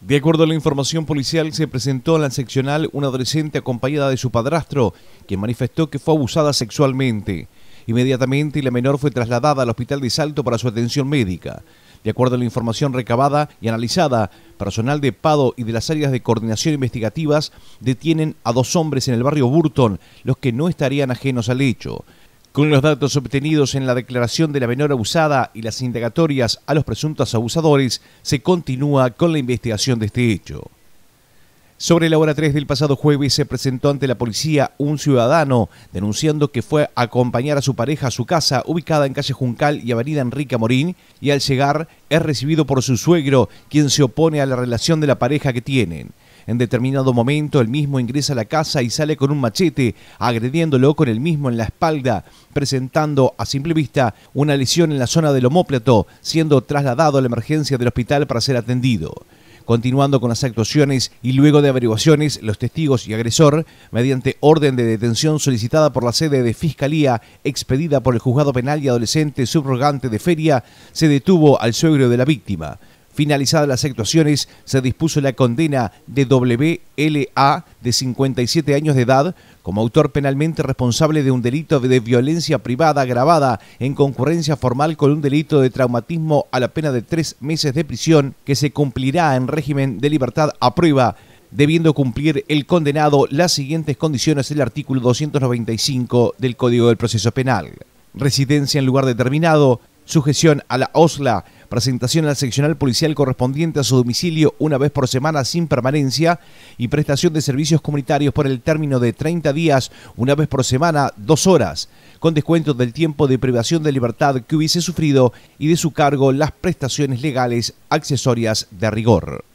De acuerdo a la información policial, se presentó en la seccional una adolescente acompañada de su padrastro, quien manifestó que fue abusada sexualmente. Inmediatamente la menor fue trasladada al hospital de Salto para su atención médica. De acuerdo a la información recabada y analizada, personal de Pado y de las áreas de coordinación investigativas detienen a dos hombres en el barrio Burton, los que no estarían ajenos al hecho. Con los datos obtenidos en la declaración de la menor abusada y las indagatorias a los presuntos abusadores, se continúa con la investigación de este hecho. Sobre la hora 3 del pasado jueves se presentó ante la policía un ciudadano denunciando que fue a acompañar a su pareja a su casa ubicada en calle Juncal y avenida Enrique Morín y al llegar es recibido por su suegro quien se opone a la relación de la pareja que tienen. En determinado momento, el mismo ingresa a la casa y sale con un machete, agrediéndolo con el mismo en la espalda, presentando a simple vista una lesión en la zona del homóplato, siendo trasladado a la emergencia del hospital para ser atendido. Continuando con las actuaciones y luego de averiguaciones, los testigos y agresor, mediante orden de detención solicitada por la sede de Fiscalía, expedida por el Juzgado Penal y Adolescente Subrogante de Feria, se detuvo al suegro de la víctima. Finalizadas las actuaciones, se dispuso la condena de WLA de 57 años de edad como autor penalmente responsable de un delito de violencia privada agravada en concurrencia formal con un delito de traumatismo a la pena de tres meses de prisión que se cumplirá en régimen de libertad a prueba debiendo cumplir el condenado las siguientes condiciones del artículo 295 del Código del Proceso Penal. Residencia en lugar determinado, sujeción a la OSLA, presentación al seccional policial correspondiente a su domicilio una vez por semana sin permanencia y prestación de servicios comunitarios por el término de 30 días una vez por semana, dos horas, con descuento del tiempo de privación de libertad que hubiese sufrido y de su cargo las prestaciones legales accesorias de rigor.